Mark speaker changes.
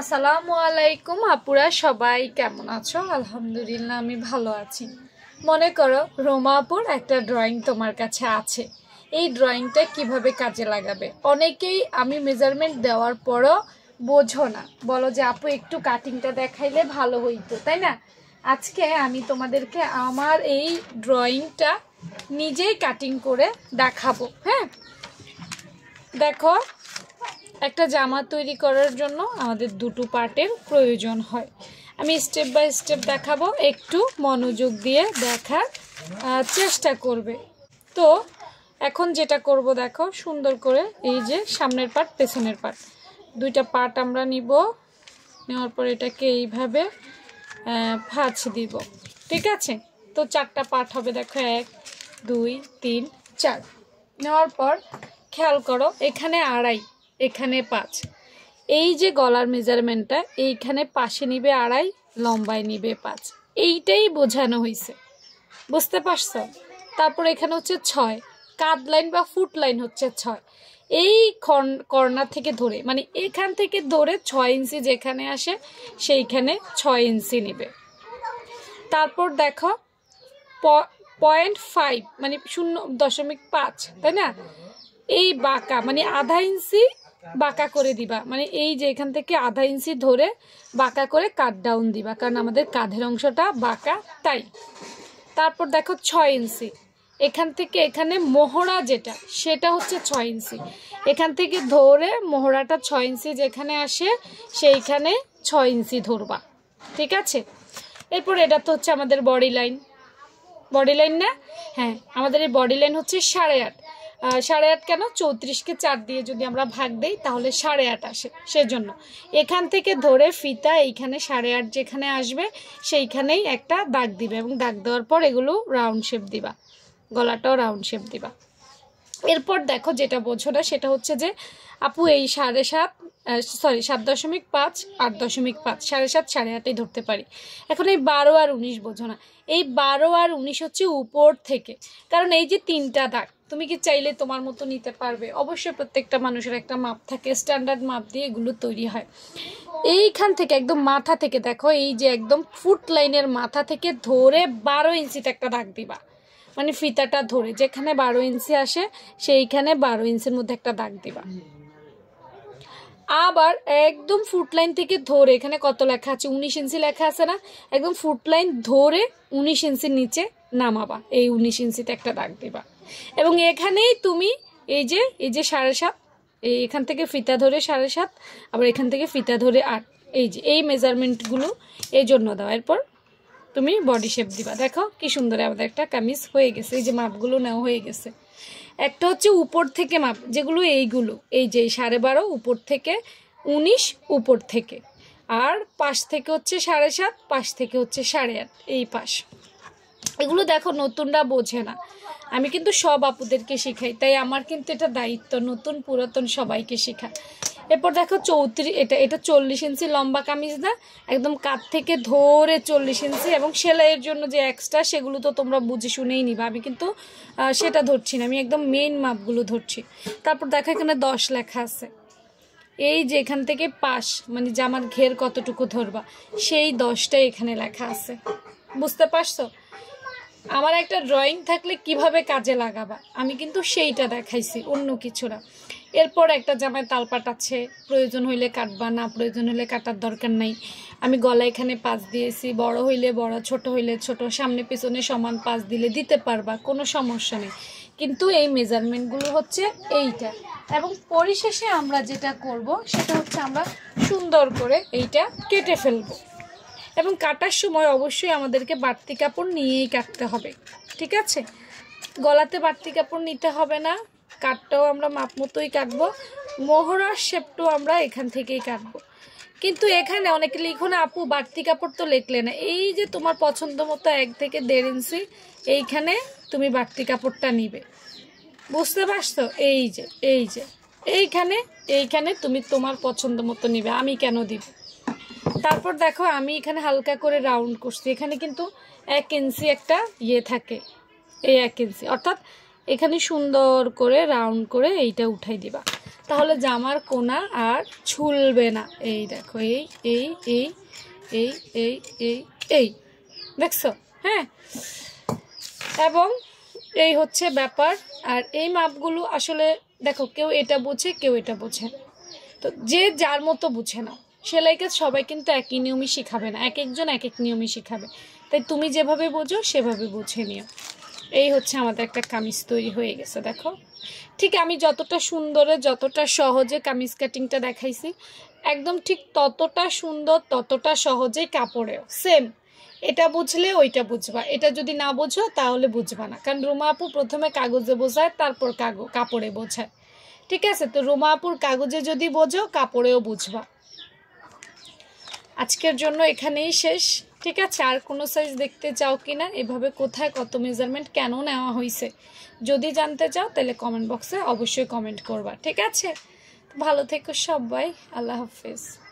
Speaker 1: আসসালামু আলাইকুম আপুরা সবাই কেমন আছো আলহামদুলিল্লাহ আমি ভালো আছি মনে করো রোমা আপুর একটা ড্রয়িং তোমার কাছে আছে এই ড্রয়িংটা কিভাবে কাজে লাগাবে অনেকেই আমি মেজারমেন্ট দেওয়ার পরও বোঝো না বলো যে আপু একটু কাটিংটা দেখাইলে ভালো হইতো তাই না আজকে আমি তোমাদেরকে আমার এই ড্রয়িংটা নিজেই কাটিং করে দেখাবো হ্যাঁ দেখো একটা জামা তৈরি করার জন্য আমাদের দুটো পার্টের প্রয়োজন হয় আমি স্টেপ বাই স্টেপ দেখাবো একটু মনোযোগ দিয়ে দেখার চেষ্টা করবে তো এখন যেটা করব দেখো সুন্দর করে এই যে সামনের পার্ট পেছনের পার্ট দুইটা পার্ট আমরা নিব নেওয়ার পর এটাকে এইভাবে ফাঁচ দিব ঠিক আছে তো চারটা পার্ট হবে দেখো এক দুই তিন চার নেওয়ার পর খেয়াল করো এখানে আড়াই এখানে পাঁচ এই যে গলার মেজারমেন্টটা এইখানে পাশে নিবে আড়াই লম্বায় নিবে পাঁচ এইটাই বোঝানো হয়েছে বুঝতে পারছ তারপর এখানে হচ্ছে ছয় কাদ লাইন বা ফুট লাইন হচ্ছে ছয় এই কর্নার থেকে ধরে মানে এখান থেকে ধরে ছয় ইঞ্চি যেখানে আসে সেইখানে ছয় ইঞ্চি নিবে তারপর দেখো পয়েন্ট ফাইভ মানে শূন্য দশমিক পাঁচ তাই না এই বাঁকা মানে আধা ইঞ্চি বাঁকা করে দিবা মানে এই যে এখান থেকে আধা ইঞ্চি ধরে বাঁকা করে কাট ডাউন দিবা কারণ আমাদের কাঁধের অংশটা বাঁকা তাই তারপর দেখো ছয় ইঞ্চি এখান থেকে এখানে মোহরা যেটা সেটা হচ্ছে ছয় ইঞ্চি এখান থেকে ধরে মোহরাটা ছয় ইঞ্চি যেখানে আসে সেইখানে ছয় ইঞ্চি ধরবা ঠিক আছে এরপর এটা তো হচ্ছে আমাদের বডি লাইন বডি লাইন না হ্যাঁ আমাদের এই বডি লাইন হচ্ছে সাড়ে আট সাড়ে আট কেন চৌত্রিশকে চার দিয়ে যদি আমরা ভাগ দেই তাহলে সাড়ে আট আসে সেজন্য এখান থেকে ধরে ফিতা এইখানে সাড়ে আট যেখানে আসবে সেইখানেই একটা দাগ দিবে এবং দাগ দেওয়ার পর এগুলো রাউন্ড শেপ দিবা গলাটাও রাউন্ড শেপ দিবা এরপর দেখো যেটা বোঝো না সেটা হচ্ছে যে আপু এই সাড়ে সাত সরি সাত দশমিক পাঁচ আট দশমিক পাঁচ সাড়ে সাত সাড়ে আটেই ধরতে পারি এখন এই বারো আর উনিশ বোঝো না এই বারো আর উনিশ হচ্ছে উপর থেকে কারণ এই যে তিনটা দাগ তুমি কি চাইলে তোমার মতো নিতে পারবে অবশ্যই প্রত্যেকটা মানুষের একটা মাপ থাকে স্ট্যান্ডার্ড মাপ দিয়ে এগুলো তৈরি হয় এইখান থেকে একদম মাথা থেকে দেখো এই যে একদম ফুট লাইনের মাথা থেকে ধরে বারো ইঞ্চিতে একটা দাগ দিবা মানে ফিতাটা ধরে যেখানে বারো ইঞ্চি আসে সেইখানে বারো ইঞ্চির মধ্যে একটা দাগ দিবা আবার একদম ফুট লাইন থেকে ধরে এখানে কত লেখা আছে উনিশ ইঞ্চি লেখা আছে না একদম ফুট লাইন ধরে উনিশ ইঞ্চির নিচে নামাবা এই উনিশ ইঞ্চিতে একটা দাগ দিবা এবং এখানেই তুমি এই যে এই যে সাড়ে সাত এই এখান থেকে ফিতা ধরে সাড়ে সাত আবার এখান থেকে ফিতা ধরে আট এই যে এই মেজারমেন্টগুলো এই জন্য দাও এরপর তুমি বডি শেপ দিবা দেখো কি সুন্দর আমাদের একটা কামিজ হয়ে গেছে এই যে মাপগুলো নেওয়া হয়ে গেছে একটা হচ্ছে উপর থেকে মাপ যেগুলো এইগুলো এই যে সাড়ে বারো উপর থেকে উনিশ উপর থেকে আর পাশ থেকে হচ্ছে সাড়ে সাত পাশ থেকে হচ্ছে সাড়ে আট এই পাশ এগুলো দেখো নতুনরা বোঝে না আমি কিন্তু সব আপুদেরকে শেখাই তাই আমার কিন্তু এটা দায়িত্ব নতুন পুরাতন সবাইকে শেখা এরপর দেখো চৌত্রিশ এটা এটা চল্লিশ ইঞ্চি লম্বা কামিজ না একদম কাত থেকে ধরে চল্লিশ ইঞ্চি এবং সেলাইয়ের জন্য যে এক্সট্রা সেগুলো তো তোমরা বুঝে শুনেই নিবা আমি কিন্তু সেটা ধরছি না আমি একদম মেইন মাপগুলো ধরছি তারপর দেখো এখানে দশ লেখা আছে এই যে এখান থেকে পাশ মানে জামার ঘের কতটুকু ধরবা সেই দশটাই এখানে লেখা আছে বুঝতে পারছো আমার একটা ড্রয়িং থাকলে কিভাবে কাজে লাগাবা আমি কিন্তু সেইটা দেখাইছি অন্য কিছু না এরপর একটা জামায় তাল পাটাচ্ছে প্রয়োজন হইলে কাটবা না প্রয়োজন হইলে কাটার দরকার নাই আমি গলা এখানে পাঁচ দিয়েছি বড় হইলে বড় ছোট হইলে ছোট সামনে পিছনে সমান পাঁচ দিলে দিতে পারবা কোনো সমস্যা নেই কিন্তু এই মেজারমেন্টগুলো হচ্ছে এইটা এবং পরিশেষে আমরা যেটা করব সেটা হচ্ছে আমরা সুন্দর করে এইটা কেটে ফেলবো এবং কাটার সময় অবশ্যই আমাদেরকে বাড়তি কাপড় নিয়েই কাটতে হবে ঠিক আছে গলাতে বাড়তি কাপড় নিতে হবে না কাটটাও আমরা মাপ মতোই কাটবো মোহরার শেপটাও আমরা এখান থেকেই কাটবো কিন্তু এখানে অনেকে লিখো না আপু বাড়তি কাপড় তো লেখলে না এই যে তোমার পছন্দ মতো এক থেকে দেড় ইঞ্চি এইখানে তুমি বাড়তি কাপড়টা নিবে বুঝতে পারছো এই যে এই যে এইখানে এইখানে তুমি তোমার পছন্দ মতো নিবে আমি কেন দিব তারপর দেখো আমি এখানে হালকা করে রাউন্ড করছি এখানে কিন্তু এক ইঞ্চি একটা ইয়ে থাকে এই এক ইঞ্চি অর্থাৎ এখানে সুন্দর করে রাউন্ড করে এইটা উঠাই দিবা তাহলে জামার কোনা আর ছুলবে না এই দেখো এই এই এই এই এই এই এই দেখছো হ্যাঁ এবং এই হচ্ছে ব্যাপার আর এই মাপগুলো আসলে দেখো কেউ এটা বোঝে কেউ এটা বোঝে তো যে যার মতো বুঝে না সেলাই কাজ সবাই কিন্তু একই নিয়মই শিখাবে না এক একজন এক এক নিয়মই শিখাবে তাই তুমি যেভাবে বোঝো সেভাবে বুঝে নিও এই হচ্ছে আমাদের একটা কামিজ তৈরি হয়ে গেছে দেখো ঠিক আমি যতটা সুন্দরে যতটা সহজে কামিজ কাটিংটা দেখাইছি একদম ঠিক ততটা সুন্দর ততটা সহজে কাপড়েও সেম এটা বুঝলে ওইটা বুঝবা এটা যদি না বোঝো তাহলে বুঝবা না কারণ রুমা আপু প্রথমে কাগজে বোঝায় তারপর কাগজ কাপড়ে বোঝায় ঠিক আছে তো রুমা আপুর কাগজে যদি বোঝো কাপড়েও বুঝবা আজকের জন্য এখানেই শেষ ঠিক আছে আর কোনো সাইজ দেখতে চাও কি না এভাবে কোথায় কত মেজারমেন্ট কেন নেওয়া হয়েছে যদি জানতে চাও তাহলে কমেন্ট বক্সে অবশ্যই কমেন্ট করবা ঠিক আছে ভালো থেকো সবাই আল্লাহ হাফিজ